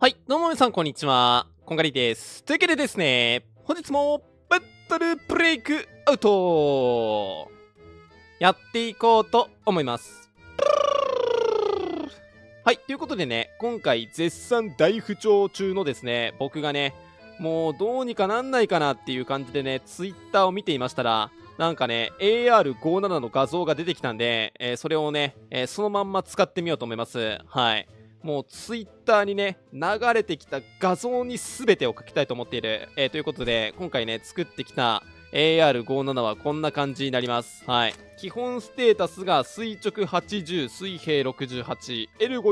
はい、どうも皆さん、こんにちは。こんがりです。というわけでですね、本日も、バトルブレイクアウトやっていこうと思います。はい、ということでね、今回絶賛大不調中のですね、僕がね、もうどうにかなんないかなっていう感じでね、twitter を見ていましたら、なんかね、AR57 の画像が出てきたんで、えー、それをね、えー、そのまんま使ってみようと思います。はい。もうツイッターにね、流れてきた画像に全てを書きたいと思っている。えー、ということで、今回ね、作ってきた AR57 はこんな感じになります。はい。基本ステータスが垂直80、水平68、l 5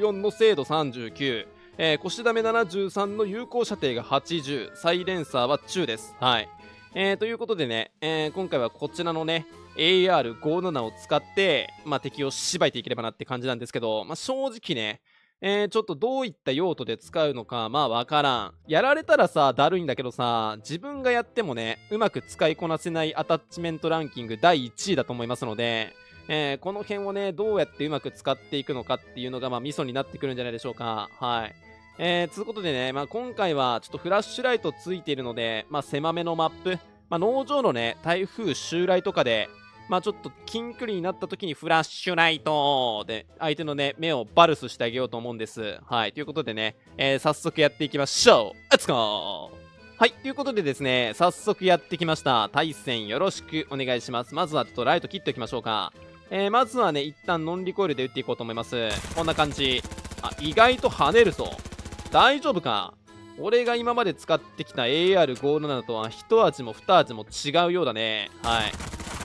44の精度39、えー、腰ダメ73の有効射程が80、サイレンサーは中です。はい。えー、ということでね、えー、今回はこちらのね、AR57 を使って、まあ、敵をしばいていければなって感じなんですけど、まあ、正直ね、えー、ちょっとどういった用途で使うのか、まあわからん。やられたらさ、だるいんだけどさ、自分がやってもね、うまく使いこなせないアタッチメントランキング第1位だと思いますので、えー、この辺をね、どうやってうまく使っていくのかっていうのが、まあ、ミソになってくるんじゃないでしょうか。はい。えー、つうことでね、まあ、今回はちょっとフラッシュライトついているので、まあ、狭めのマップ、まあ、農場のね、台風襲来とかで、まあ、ちょっと近距離になった時にフラッシュライトで、相手のね、目をバルスしてあげようと思うんです。はい。ということでね、えー、早速やっていきましょうレッツゴーはい。ということでですね、早速やってきました。対戦よろしくお願いします。まずはちょっとライト切っておきましょうか。えー、まずはね、一旦ノンリコイルで打っていこうと思います。こんな感じ。あ、意外と跳ねるぞ。大丈夫か俺が今まで使ってきた AR57 とは一味も二味も違うようだね。はい。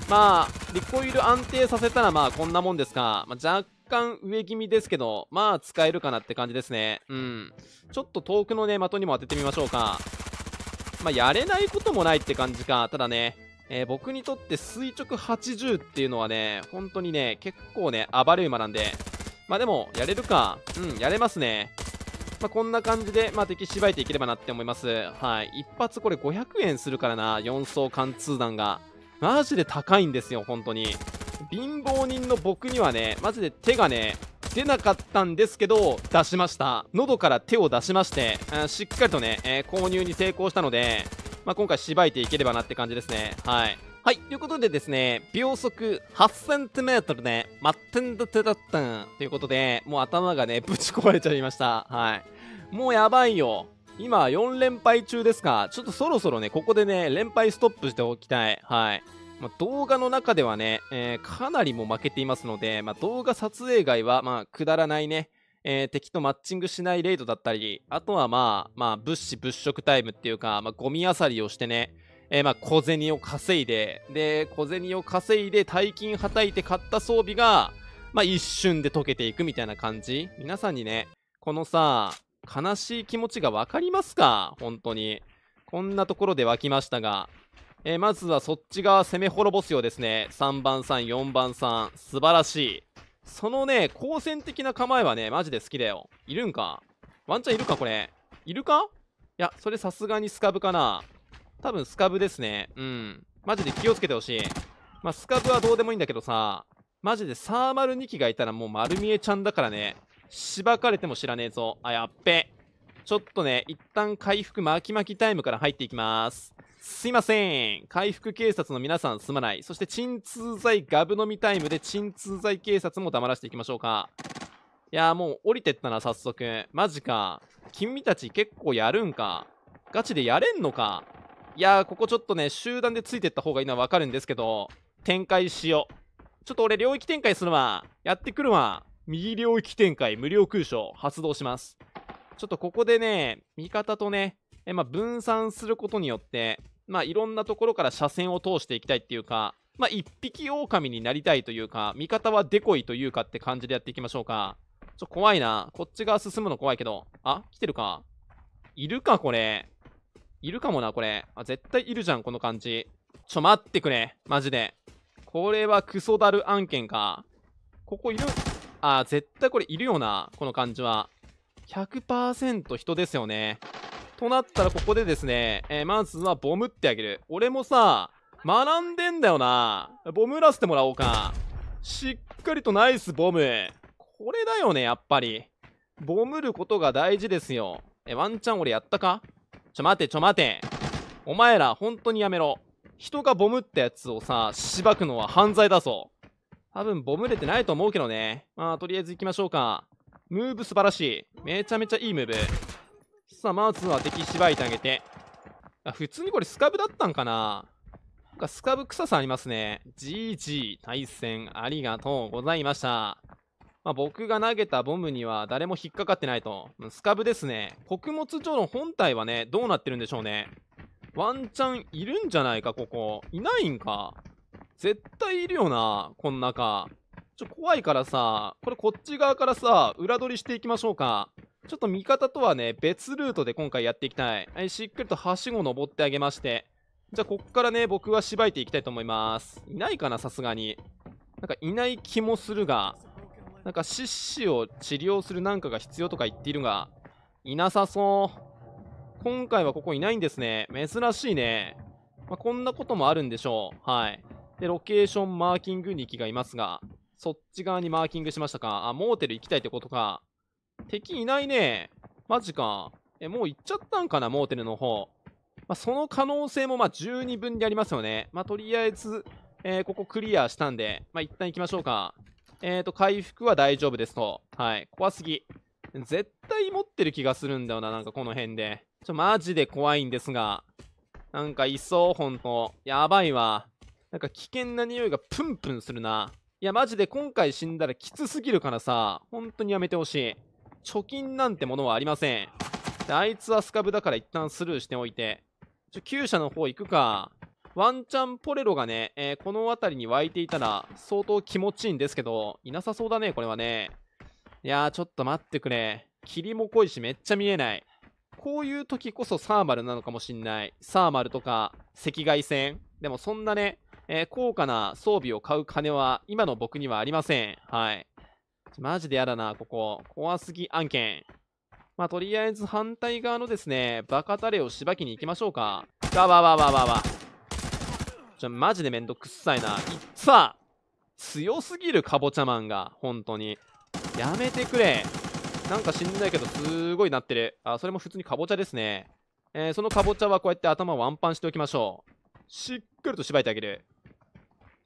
まあ、リコイル安定させたらまあこんなもんですか。まあ、若干上気味ですけど、まあ使えるかなって感じですね。うん。ちょっと遠くのね、的にも当ててみましょうか。まあ、やれないこともないって感じか。ただね、えー、僕にとって垂直80っていうのはね、本当にね、結構ね、暴れ馬なんで。まあでも、やれるか。うん、やれますね。まあ、こんな感じで、まあ、敵しばいていければなって思います。はい。一発これ500円するからな、4層貫通弾が。マジで高いんですよ、本当に。貧乏人の僕にはね、マジで手がね、出なかったんですけど、出しました。喉から手を出しまして、しっかりとね、えー、購入に成功したので、まあ、今回しばいていければなって感じですね。はい。はい、ということでですね、秒速8センチメトルで、まってんだってだったん。ということで、もう頭がね、ぶち壊れちゃいました。はい。もうやばいよ。今、4連敗中ですか。ちょっとそろそろね、ここでね、連敗ストップしておきたい。はい。まあ、動画の中ではね、えー、かなりも負けていますので、まあ、動画撮影外は、まあ、くだらないね、えー、敵とマッチングしないレイドだったり、あとはまあ、まあ、物資物色タイムっていうか、まあ、ゴミ漁りをしてね、えー、まあ、小銭を稼いで、で、小銭を稼いで大金はたいて買った装備が、まあ、一瞬で溶けていくみたいな感じ皆さんにね、このさ、悲しい気持ちがわかりますか本当に。こんなところで湧きましたが、えー、まずはそっち側攻め滅ぼすようですね。3番3、4番3、素晴らしい。そのね、好戦的な構えはね、マジで好きだよ。いるんかワンチャンいるかこれ。いるかいや、それさすがにスカブかな。多分スカブですね。うん。マジで気をつけてほしい。まあ、スカブはどうでもいいんだけどさ、マジでサーマル2機がいたらもう丸見えちゃんだからね、しばかれても知らねえぞ。あ、やっべ。ちょっとね、一旦回復巻き巻きタイムから入っていきます。すいません。回復警察の皆さんすまない。そして鎮痛剤ガブ飲みタイムで鎮痛剤警察も黙らせていきましょうか。いやーもう降りてったな、早速。マジか。君たち結構やるんか。ガチでやれんのか。いやー、ここちょっとね、集団でついてった方がいいのはわかるんですけど、展開しよう。ちょっと俺、領域展開するわ。やってくるわ。右領域展開、無料空所、発動します。ちょっとここでね、味方とね、えまあ、分散することによって、まあ、いろんなところから車線を通していきたいっていうか、まあ、一匹狼になりたいというか、味方はデコイというかって感じでやっていきましょうか。ちょ、怖いな。こっち側進むの怖いけど。あ、来てるか。いるか、これ。いるかもな、これ。あ、絶対いるじゃん、この感じ。ちょ、待ってくれ。マジで。これはクソだる案件か。ここいるあ、絶対これいるよな、この感じは。100%人ですよね。となったらここでですね、えー、まずはボムってあげる。俺もさ、学んでんだよな。ボムらせてもらおうか。しっかりとナイスボム。これだよね、やっぱり。ボムることが大事ですよ。え、ワンチャン俺やったかちょ待てちょ待てお前ら本当にやめろ人がボムったやつをさしばくのは犯罪だぞ多分ボムれてないと思うけどねまあとりあえず行きましょうかムーブ素晴らしいめちゃめちゃいいムーブさあまずは敵しばいてあげてあ普通にこれスカブだったんかななんかスカブ臭さありますね GG 対戦ありがとうございましたまあ、僕が投げたボムには誰も引っかかってないと。スカブですね。穀物所の本体はね、どうなってるんでしょうね。ワンチャンいるんじゃないか、ここ。いないんか。絶対いるよな、こん中。ちょ、怖いからさ、これこっち側からさ、裏取りしていきましょうか。ちょっと味方とはね、別ルートで今回やっていきたい。はい、しっかりとはしご登ってあげまして。じゃあ、こっからね、僕はしばいていきたいと思います。いないかな、さすがに。なんかいない気もするが。なんか獅子を治療するなんかが必要とか言っているが、いなさそう。今回はここいないんですね。珍しいね。まあ、こんなこともあるんでしょう。はい。で、ロケーションマーキングに行きがいますが、そっち側にマーキングしましたか。あ、モーテル行きたいってことか。敵いないね。マジか。え、もう行っちゃったんかな、モーテルの方。まあ、その可能性もまあ十二分でありますよね。まあ、とりあえず、えー、ここクリアしたんで、まあ、一旦行きましょうか。えっ、ー、と、回復は大丈夫ですと。はい。怖すぎ。絶対持ってる気がするんだよな、なんかこの辺で。ちょ、マジで怖いんですが。なんかいそう、ほんと。やばいわ。なんか危険な匂いがプンプンするな。いや、マジで今回死んだらきつすぎるからさ、本当にやめてほしい。貯金なんてものはありません。であいつはスカブだから一旦スルーしておいて。ちょ、厩舎の方行くか。ワンチャンポレロがね、えー、この辺りに湧いていたら相当気持ちいいんですけど、いなさそうだね、これはね。いやー、ちょっと待ってくれ。霧も濃いしめっちゃ見えない。こういう時こそサーマルなのかもしんない。サーマルとか赤外線。でもそんなね、えー、高価な装備を買う金は今の僕にはありません。はい。マジでやだな、ここ。怖すぎ案件。まあ、とりあえず反対側のですね、バカタレをしばきに行きましょうか。わわわわわわ。ちょ、マジでめんどくさいな。いっさ強すぎるカボチャマンが、本当に。やめてくれ。なんかしんないけど、すごいなってる。あ、それも普通にカボチャですね。えー、そのカボチャはこうやって頭をワンパンしておきましょう。しっかりと縛いてあげる。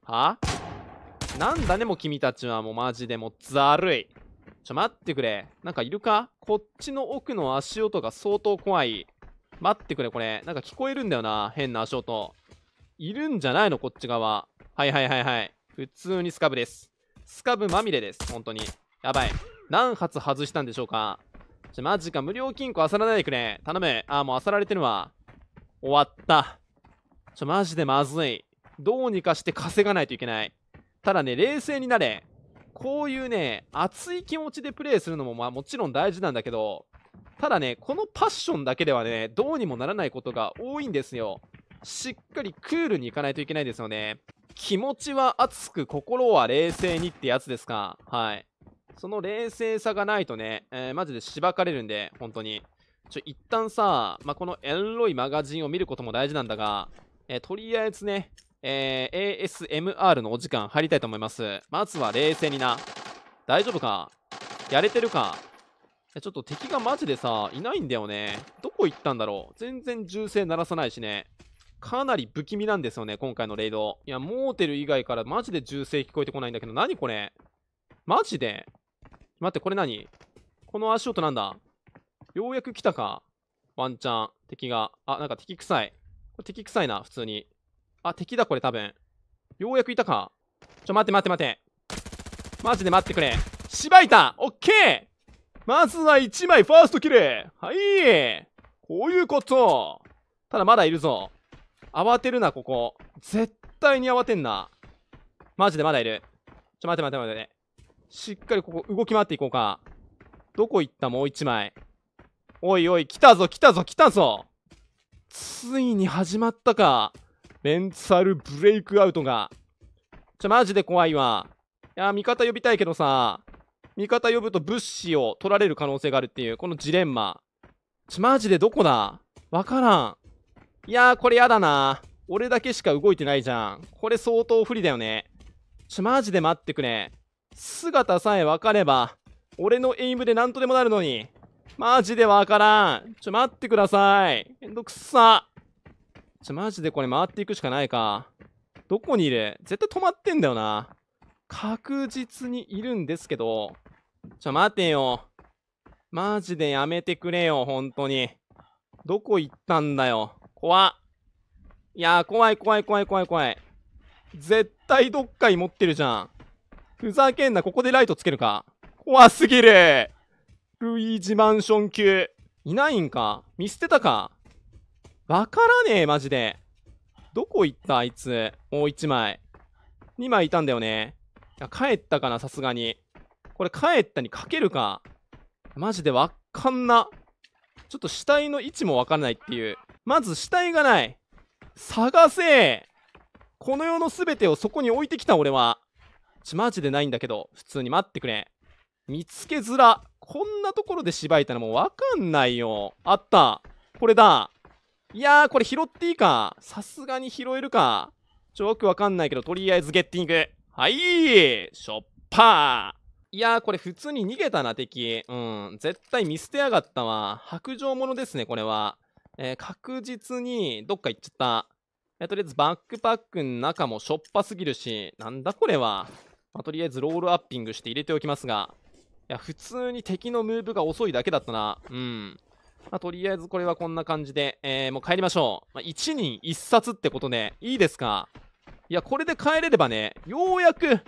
はなんだね、もう君たちは。もうマジでもうざるい。ちょ、待ってくれ。なんかいるかこっちの奥の足音が相当怖い。待ってくれ、これ。なんか聞こえるんだよな。変な足音。いるんじゃないのこっち側。はいはいはいはい。普通にスカブです。スカブまみれです。本当に。やばい。何発外したんでしょうかちょ、マジか。無料金庫あさらないでくれ。頼む。あもうあさられてるわ。終わった。ちょ、マジでまずい。どうにかして稼がないといけない。ただね、冷静になれ。こういうね、熱い気持ちでプレイするのも、まあもちろん大事なんだけど、ただね、このパッションだけではね、どうにもならないことが多いんですよ。しっかりクールにいかないといけないですよね。気持ちは熱く、心は冷静にってやつですか。はい。その冷静さがないとね、えー、マジでしばかれるんで、本当に。ちょ、一旦さ、まあ、このエロいマガジンを見ることも大事なんだが、えー、とりあえずね、えー、ASMR のお時間入りたいと思います。まずは冷静にな。大丈夫かやれてるかちょっと敵がマジでさ、いないんだよね。どこ行ったんだろう全然銃声鳴らさないしね。かなり不気味なんですよね、今回のレイド。いや、モーテル以外からマジで銃声聞こえてこないんだけど、何これマジで待って、これ何この足音なんだようやく来たか。ワンチャン、敵が。あ、なんか敵臭い。これ敵臭いな、普通に。あ、敵だ、これ多分。ようやくいたか。ちょ、待って待って待って。マジで待ってくれ。しばいたオッケーまずは1枚ファーストキルはいこういうことただまだいるぞ。慌てるな、ここ。絶対に慌てんな。マジでまだいる。ちょ、待て待て待て、しっかりここ動き回っていこうか。どこ行ったもう一枚。おいおい、来たぞ、来たぞ、来たぞ。ついに始まったか。メンツァルブレイクアウトが。ちょ、マジで怖いわ。いや、味方呼びたいけどさ、味方呼ぶと物資を取られる可能性があるっていう、このジレンマ。ちょ、マジでどこだわからん。いやー、これやだな俺だけしか動いてないじゃん。これ相当不利だよね。ちょ、マジで待ってくれ。姿さえ分かれば、俺のエイムで何とでもなるのに。マジで分からん。ちょ、待ってください。めんどくさ。ちょ、マジでこれ回っていくしかないか。どこにいる絶対止まってんだよな。確実にいるんですけど。ちょ、待てよ。マジでやめてくれよ、本当に。どこ行ったんだよ。怖いやー、怖い怖い怖い怖い怖い。絶対どっかに持ってるじゃん。ふざけんな、ここでライトつけるか。怖すぎる。ルイージマンション級。いないんか見捨てたかわからねえ、マジで。どこ行ったあいつ。もう一枚。二枚いたんだよね。いや、帰ったかな、さすがに。これ帰ったにかけるか。マジでわっかんな。ちょっと死体の位置もわからないっていう。まず死体がない。探せこの世の全てをそこに置いてきた俺は。ちマジでないんだけど、普通に待ってくれ。見つけづら。こんなところでしばいたらもうわかんないよ。あった。これだ。いやー、これ拾っていいか。さすがに拾えるか。ちょ、よくわかんないけど、とりあえずゲッティング。はいーしょっぱーいやー、これ普通に逃げたな、敵。うん。絶対見捨てやがったわ。白状者ですね、これは。えー、確実にどっか行っちゃった。えー、とりあえずバックパックの中もしょっぱすぎるし、なんだこれは。まあ、とりあえずロールアッピングして入れておきますが、いや、普通に敵のムーブが遅いだけだったな。うん。まあ、とりあえずこれはこんな感じで、えー、もう帰りましょう。まあ、1人1冊ってことで、いいですかいや、これで帰れればね、ようやく、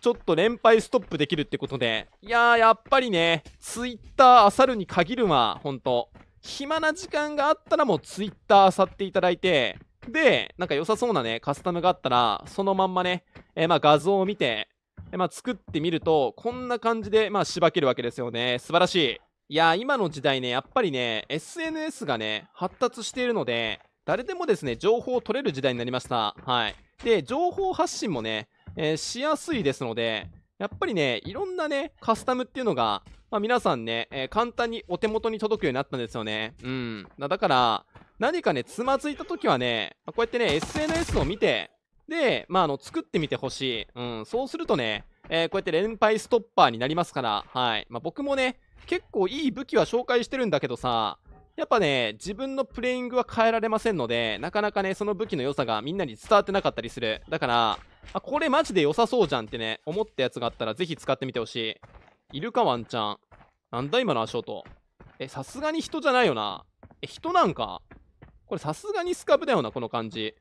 ちょっと連敗ストップできるってことで、いやー、やっぱりね、ツイッター漁るに限るわ、ほんと。暇な時間があったらもう Twitter 漁っていただいて、で、なんか良さそうなね、カスタムがあったら、そのまんまね、えー、まあ画像を見て、えー、まあ作ってみると、こんな感じで、まあしばけるわけですよね。素晴らしい。いや今の時代ね、やっぱりね、SNS がね、発達しているので、誰でもですね、情報を取れる時代になりました。はい。で、情報発信もね、えー、しやすいですので、やっぱりね、いろんなね、カスタムっていうのが、まあ、皆さんね、えー、簡単にお手元に届くようになったんですよね。うん。だから、何かね、つまずいた時はね、まあ、こうやってね、SNS を見て、で、まあ、あの、作ってみてほしい。うん、そうするとね、えー、こうやって連敗ストッパーになりますから、はい。まあ、僕もね、結構いい武器は紹介してるんだけどさ、やっぱね、自分のプレイングは変えられませんので、なかなかね、その武器の良さがみんなに伝わってなかったりする。だから、あ、これマジで良さそうじゃんってね、思ったやつがあったらぜひ使ってみてほしい。いるかワンちゃん。なんだ今の足音。え、さすがに人じゃないよな。え、人なんか。これさすがにスカブだよな、この感じ。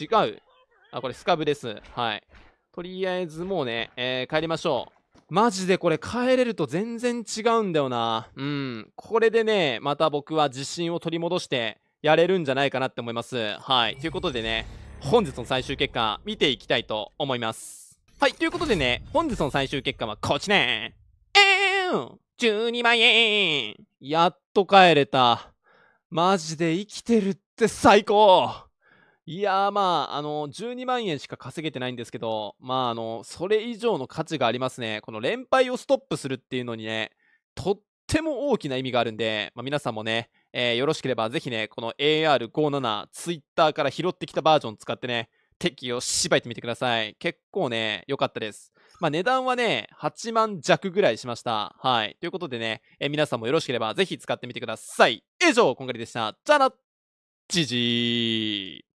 違う。あ、これスカブです。はい。とりあえずもうね、えー、帰りましょう。マジでこれ帰れると全然違うんだよな。うん。これでね、また僕は自信を取り戻してやれるんじゃないかなって思います。はい。ということでね、本日の最終結果見ていきたいと思います。はい。ということでね、本日の最終結果はこちら。えーん !12 万円やっと帰れた。マジで生きてるって最高いやーまあ、あの、12万円しか稼げてないんですけど、まあ、あの、それ以上の価値がありますね。この連敗をストップするっていうのにね、とっても大きな意味があるんで、まあ、皆さんもね、えー、よろしければぜひね、この AR57、Twitter から拾ってきたバージョン使ってね、敵をしばいてみてください。結構ね、良かったです。まあ、値段はね、8万弱ぐらいしました。はい。ということでね、え皆さんもよろしければぜひ使ってみてください。以上、こんがりでした。じゃあな、じじー。